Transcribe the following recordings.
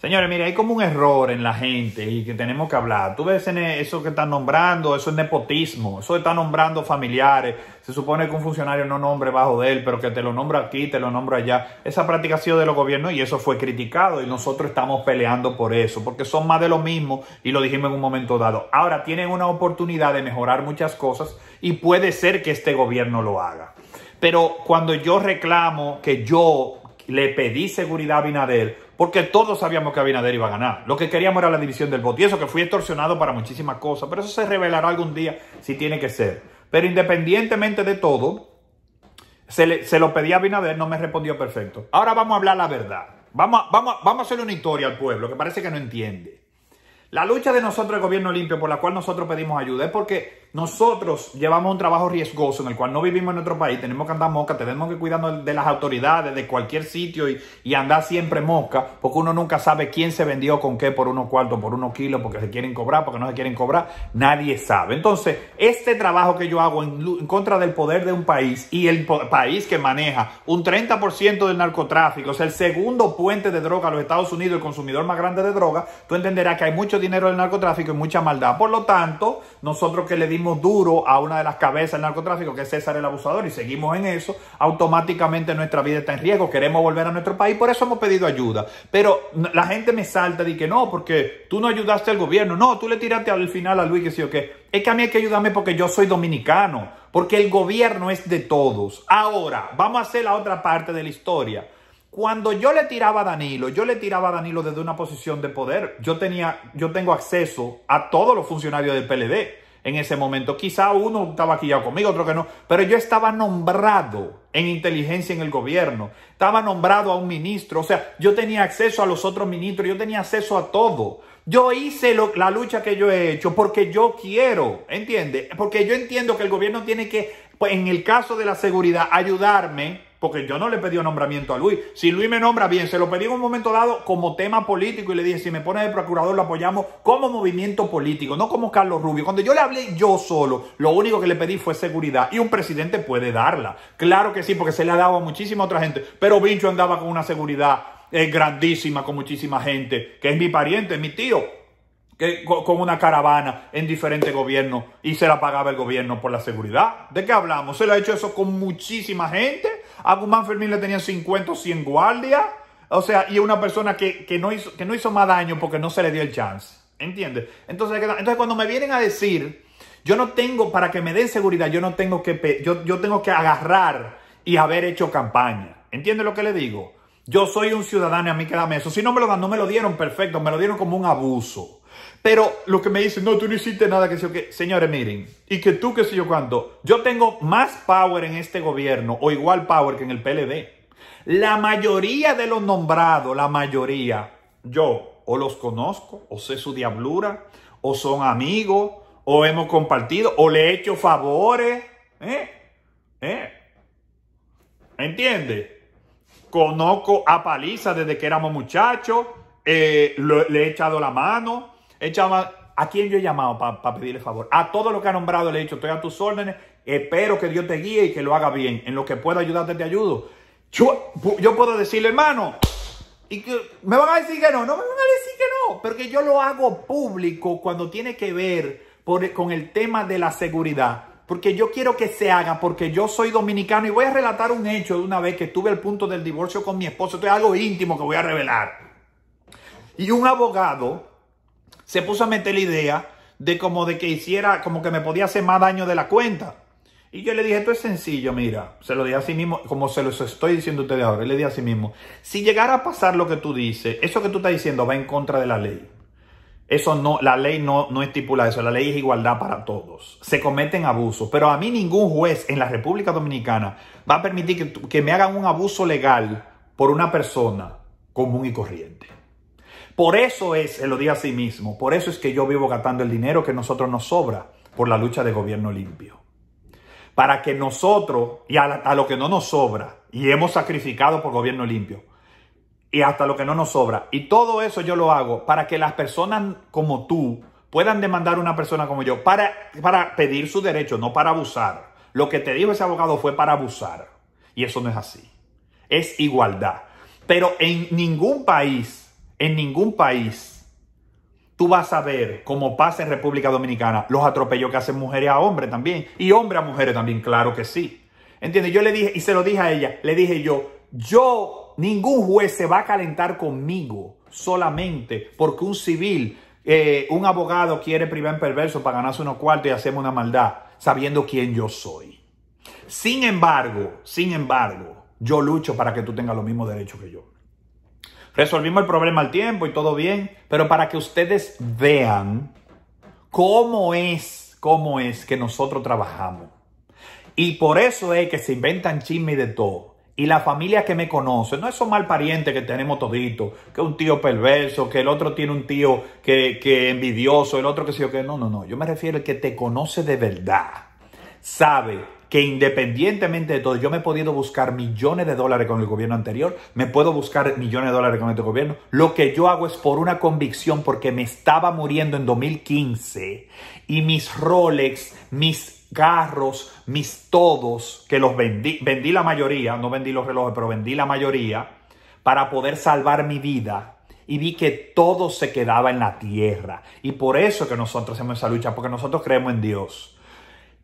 Señores, mire, hay como un error en la gente y que tenemos que hablar. Tú ves e, eso que están nombrando, eso es nepotismo, eso está nombrando familiares. Se supone que un funcionario no nombre bajo de él, pero que te lo nombra aquí, te lo nombra allá. Esa práctica ha sido de los gobiernos y eso fue criticado y nosotros estamos peleando por eso, porque son más de lo mismo y lo dijimos en un momento dado. Ahora tienen una oportunidad de mejorar muchas cosas y puede ser que este gobierno lo haga. Pero cuando yo reclamo que yo le pedí seguridad a Binader porque todos sabíamos que Abinader iba a ganar. Lo que queríamos era la división del voto. Y eso que fui extorsionado para muchísimas cosas, pero eso se revelará algún día si tiene que ser. Pero independientemente de todo, se, le, lo pedí a Binader, no me respondió perfecto. Ahora vamos a hablar la verdad. Vamos, vamos, vamos a hacer una historia al pueblo que parece que no entiende. La lucha de nosotros, el gobierno limpio, por la cual nosotros pedimos ayuda, es porque nosotros llevamos un trabajo riesgoso en el cual no vivimos en nuestro país, tenemos que andar mosca, tenemos que cuidarnos de las autoridades, de cualquier sitio y, andar siempre mosca, porque uno nunca sabe quién se vendió con qué por unos cuartos, por unos kilos, porque se quieren cobrar, porque no se quieren cobrar, nadie sabe. Entonces, este trabajo que yo hago en, contra del poder de un país y el país que maneja un 30% del narcotráfico, o sea, el segundo puente de droga a los Estados Unidos, el consumidor más grande de droga, tú entenderás que hay mucho dinero del narcotráfico y mucha maldad. Por lo tanto, nosotros que le dimos duro a una de las cabezas del narcotráfico, que es César el Abusador, y seguimos en eso, automáticamente nuestra vida está en riesgo, queremos volver a nuestro país, por eso hemos pedido ayuda. Pero la gente me salta y que no, porque tú no ayudaste al gobierno, no, tú le tiraste al final a Luis, que sí o Es que a mí hay que ayudarme porque yo soy dominicano, porque el gobierno es de todos. Ahora, vamos a hacer la otra parte de la historia. Cuando yo le tiraba a Danilo, yo le tiraba a Danilo desde una posición de poder. Yo tenía, yo tengo acceso a todos los funcionarios del PLD en ese momento. Quizá uno estaba aquí ya conmigo, otro que no, pero yo estaba nombrado en inteligencia en el gobierno, estaba nombrado a un ministro, o sea, yo tenía acceso a los otros ministros, yo tenía acceso a todo. Yo hice la lucha que yo he hecho porque yo quiero, ¿entiende? Porque yo entiendo que el gobierno tiene que, pues en el caso de la seguridad, ayudarme porque yo no le pedí nombramiento a Luis. Si Luis me nombra bien, se lo pedí en un momento dado como tema político y le dije, si me pone de procurador lo apoyamos como movimiento político, no como Carlos Rubio. Cuando yo le hablé yo solo, lo único que le pedí fue seguridad y un presidente puede darla. Claro que sí, porque se le ha dado a muchísima otra gente, pero Vincho andaba con una seguridad eh, grandísima, con muchísima gente, que es mi pariente, es mi tío con una caravana en diferentes gobiernos y se la pagaba el gobierno por la seguridad. ¿De qué hablamos? Se lo ha hecho eso con muchísima gente. A Guzmán Fermín le tenían 50 o 100 guardias. O sea, y una persona que, no hizo, que no hizo más daño porque no se le dio el chance. ¿Entiendes? Entonces, cuando me vienen a decir, yo no tengo, para que me den seguridad, yo no tengo que, yo, yo tengo que agarrar y haber hecho campaña. ¿Entiendes lo que le digo? Yo soy un ciudadano y a mí que dame eso. Si no me lo dan, no me lo dieron, perfecto. Me lo dieron como un abuso. Pero lo que me dicen, no, tú no hiciste nada, que sé yo Señores, miren, y que tú, qué sé yo cuando yo tengo más power en este gobierno o igual power que en el PLD. La mayoría de los nombrados, la mayoría, yo o los conozco, o sé su diablura, o son amigos, o hemos compartido, o le he hecho favores. ¿Eh? ¿Eh? ¿Entiende? Conozco a Paliza desde que éramos muchachos, eh, le he echado la mano He ¿A quién yo he llamado para pedirle favor? A todo lo que ha nombrado le he dicho, estoy a tus órdenes, espero que Dios te guíe y que lo haga bien. En lo que pueda ayudarte, te ayudo. Yo, puedo decirle, hermano, y que me van a decir que no, no me van a decir que no, porque yo lo hago público cuando tiene que ver con el tema de la seguridad. Porque yo quiero que se haga, porque yo soy dominicano y voy a relatar un hecho de una vez que estuve al punto del divorcio con mi esposo. Esto es algo íntimo que voy a revelar. Y un abogado se puso a meter la idea de como de que hiciera, como que me podía hacer más daño de la cuenta. Y yo le dije, esto es sencillo, mira, se lo di a sí mismo, como se los estoy diciendo a ustedes ahora, le dije a sí mismo, si llegara a pasar lo que tú dices, eso que tú estás diciendo va en contra de la ley. Eso no, la ley no, no estipula eso, la ley es igualdad para todos. Se cometen abusos, pero a mí ningún juez en la República Dominicana va a permitir que, que me hagan un abuso legal por una persona común y corriente. Por eso es, él lo digo a sí mismo, por eso es que yo vivo gastando el dinero que nosotros nos sobra por la lucha de gobierno limpio. Para que nosotros, y a, lo que no nos sobra, y hemos sacrificado por gobierno limpio, y hasta lo que no nos sobra, y todo eso yo lo hago para que las personas como tú puedan demandar a una persona como yo para, para pedir su derecho, no para abusar. Lo que te dijo ese abogado fue para abusar. Y eso no es así. Es igualdad. Pero en ningún país en ningún país tú vas a ver, como pasa en República Dominicana, los atropellos que hacen mujeres a hombres también. Y hombres a mujeres también, claro que sí. ¿Entiendes? Yo le dije, y se lo dije a ella, le dije yo, yo, ningún juez se va a calentar conmigo solamente porque un civil, eh, un abogado quiere privar en perverso para ganarse unos cuartos y hacemos una maldad, sabiendo quién yo soy. Sin embargo, sin embargo, yo lucho para que tú tengas los mismos derechos que yo. Resolvimos el problema al tiempo y todo bien, pero para que ustedes vean cómo es, cómo es que nosotros trabajamos. Y por eso es que se inventan chisme de todo. Y la familia que me conoce, no esos mal pariente que tenemos todito, que un tío perverso, que el otro tiene un tío que, que envidioso, el otro que sí o que no, no, no. Yo me refiero al que te conoce de verdad, sabe que independientemente de todo, yo me he podido buscar millones de dólares con el gobierno anterior, me puedo buscar millones de dólares con este gobierno. Lo que yo hago es por una convicción, porque me estaba muriendo en 2015 y mis Rolex, mis carros, mis todos, que los vendí, vendí la mayoría, no vendí los relojes, pero vendí la mayoría para poder salvar mi vida. Y vi que todo se quedaba en la tierra. Y por eso que nosotros hacemos esa lucha, porque nosotros creemos en Dios.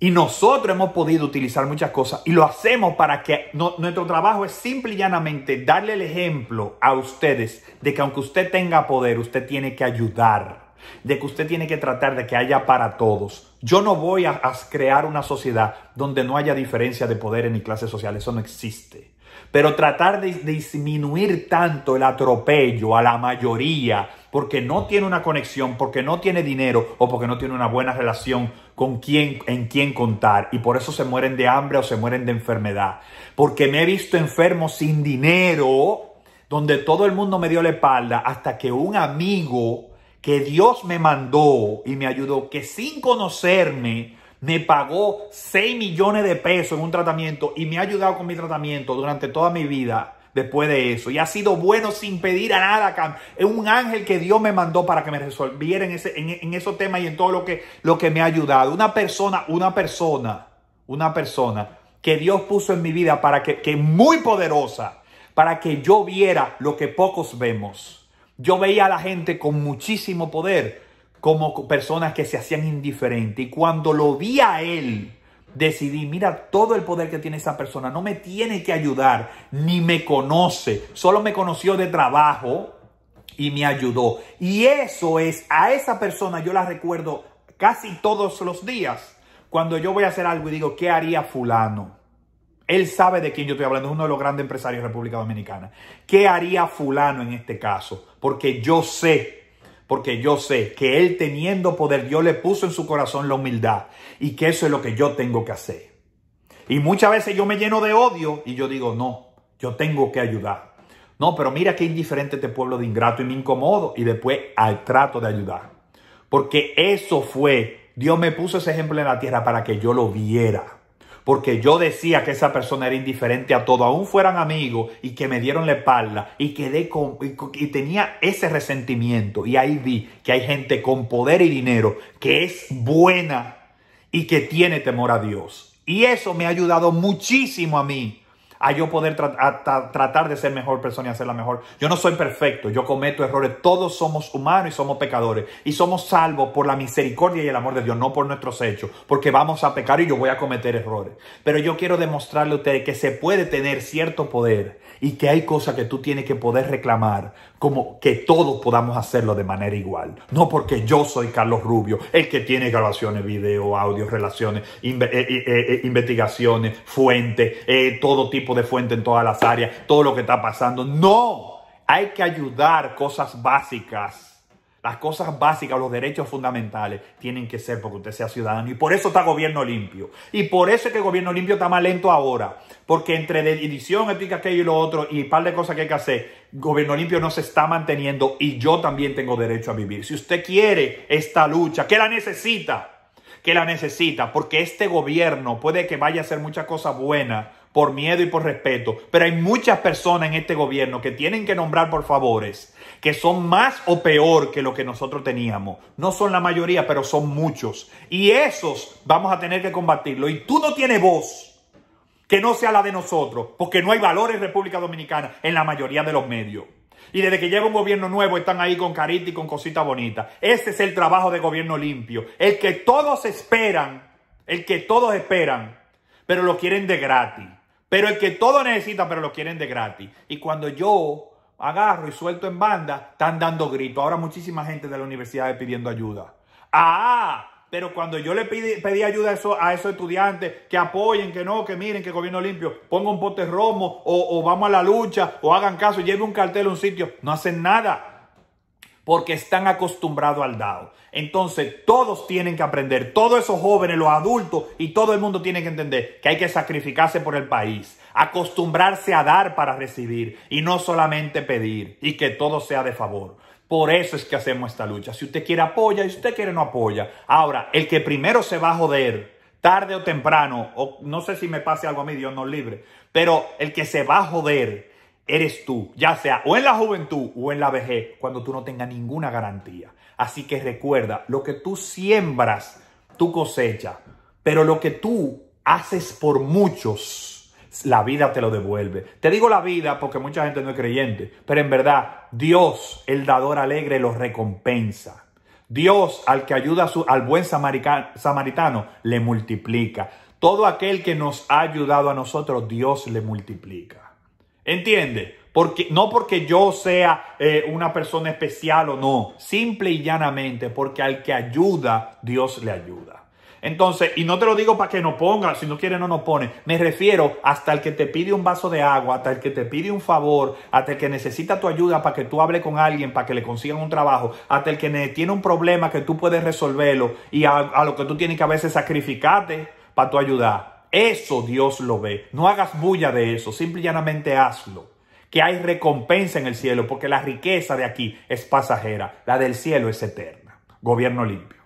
Y nosotros hemos podido utilizar muchas cosas y lo hacemos para que nuestro trabajo es simple y llanamente darle el ejemplo a ustedes de que aunque usted tenga poder, usted tiene que ayudar, de que usted tiene que tratar de que haya para todos. Yo no voy a, crear una sociedad donde no haya diferencia de en ni clases sociales, eso no existe. Pero tratar de disminuir tanto el atropello a la mayoría porque no tiene una conexión, porque no tiene dinero o porque no tiene una buena relación con quien en quién contar. Y por eso se mueren de hambre o se mueren de enfermedad. Porque me he visto enfermo sin dinero, donde todo el mundo me dio la espalda, hasta que un amigo que Dios me mandó y me ayudó, que sin conocerme, me pagó 6 millones de pesos en un tratamiento y me ha ayudado con mi tratamiento durante toda mi vida después de eso. Y ha sido bueno sin pedir a nada. Es un ángel que Dios me mandó para que me resolviera en, ese, en, esos temas y en todo lo que, lo que me ha ayudado. Una persona, una persona, una persona que Dios puso en mi vida para que, que muy poderosa, para que yo viera lo que pocos vemos. Yo veía a la gente con muchísimo poder como personas que se hacían indiferentes. Y cuando lo vi a él, decidí, mira todo el poder que tiene esa persona, no me tiene que ayudar, ni me conoce, solo me conoció de trabajo y me ayudó. Y eso es, a esa persona yo la recuerdo casi todos los días cuando yo voy a hacer algo y digo, ¿qué haría fulano? Él sabe de quién yo estoy hablando, es uno de los grandes empresarios de República Dominicana. ¿Qué haría fulano en este caso? Porque yo sé porque yo sé que Él teniendo poder, Dios le puso en su corazón la humildad y que eso es lo que yo tengo que hacer. Y muchas veces yo me lleno de odio y yo digo, no, yo tengo que ayudar. No, pero mira qué indiferente este pueblo de ingrato y me incomodo y después al trato de ayudar. Porque eso fue, Dios me puso ese ejemplo en la tierra para que yo lo viera porque yo decía que esa persona era indiferente a todo, aún fueran amigos y que me dieron la espalda y quedé con, y tenía ese resentimiento y ahí vi que hay gente con poder y dinero que es buena y que tiene temor a Dios. Y eso me ha ayudado muchísimo a mí a yo poder tratar de ser mejor persona y hacerla mejor. Yo no soy perfecto, yo cometo errores, todos somos humanos y somos pecadores y somos salvos por la misericordia y el amor de Dios, no por nuestros hechos, porque vamos a pecar y yo voy a cometer errores. Pero yo quiero demostrarle a ustedes que se puede tener cierto poder y que hay cosas que tú tienes que poder reclamar como que todos podamos hacerlo de manera igual. No porque yo soy Carlos Rubio, el que tiene grabaciones, video, audio, relaciones, eh, eh, eh, investigaciones, fuentes, todo tipo de fuente en todas las áreas, todo lo que está pasando. No, hay que ayudar cosas básicas las cosas básicas, los derechos fundamentales tienen que ser porque usted sea ciudadano. Y por eso está gobierno limpio. Y por eso es que el gobierno limpio está más lento ahora. Porque entre edición, ética, aquello y lo otro, y un par de cosas que hay que hacer, gobierno limpio no se está manteniendo y yo también tengo derecho a vivir. Si usted quiere esta lucha, que la necesita, que la necesita, porque este gobierno puede que vaya a hacer muchas cosas buenas por miedo y por respeto. Pero hay muchas personas en este gobierno que tienen que nombrar por favores, que son más o peor que lo que nosotros teníamos. No son la mayoría, pero son muchos. Y esos vamos a tener que combatirlo. Y tú no tienes voz que no sea la de nosotros, porque no hay valores en República Dominicana en la mayoría de los medios. Y desde que llega un gobierno nuevo están ahí con carita y con cositas bonitas. Ese es el trabajo de gobierno limpio, el que todos esperan, el que todos esperan, pero lo quieren de gratis. Pero el que todo necesita, pero lo quieren de gratis. Y cuando yo agarro y suelto en banda, están dando gritos. Ahora muchísima gente de la universidad pidiendo ayuda. Ah, pero cuando yo le pedí, ayuda a, esos estudiantes que apoyen, que no, que miren, que gobierno limpio, ponga un pote romo o, o vamos a la lucha o hagan caso, lleve un cartel a un sitio, no hacen nada porque están acostumbrados al dado. Entonces, todos tienen que aprender, todos esos jóvenes, los adultos y todo el mundo tiene que entender que hay que sacrificarse por el país, acostumbrarse a dar para recibir y no solamente pedir y que todo sea de favor. Por eso es que hacemos esta lucha. Si usted quiere apoya y si usted quiere no apoya. Ahora, el que primero se va a joder, tarde o temprano, o no sé si me pase algo a mí, Dios nos libre, pero el que se va a joder eres tú, ya sea o en la juventud o en la vejez, cuando tú no tengas ninguna garantía. Así que recuerda, lo que tú siembras, tú cosechas, pero lo que tú haces por muchos, la vida te lo devuelve. Te digo la vida porque mucha gente no es creyente, pero en verdad Dios, el dador alegre, los recompensa. Dios, al que ayuda al buen samaritano, le multiplica. Todo aquel que nos ha ayudado a nosotros, Dios le multiplica. ¿Entiendes? Porque, no porque yo sea eh, una persona especial o no, simple y llanamente porque al que ayuda, Dios le ayuda. Entonces, y no te lo digo para que no ponga, si no quiere no nos pone. Me refiero hasta el que te pide un vaso de agua, hasta el que te pide un favor, hasta el que necesita tu ayuda para que tú hable con alguien, para que le consigan un trabajo, hasta el que tiene un problema que tú puedes resolverlo y a, a lo que tú tienes que a veces sacrificarte para tu ayudar. Eso Dios lo ve. No hagas bulla de eso, simple y llanamente hazlo. Que hay recompensa en el cielo, porque la riqueza de aquí es pasajera, la del cielo es eterna. Gobierno limpio.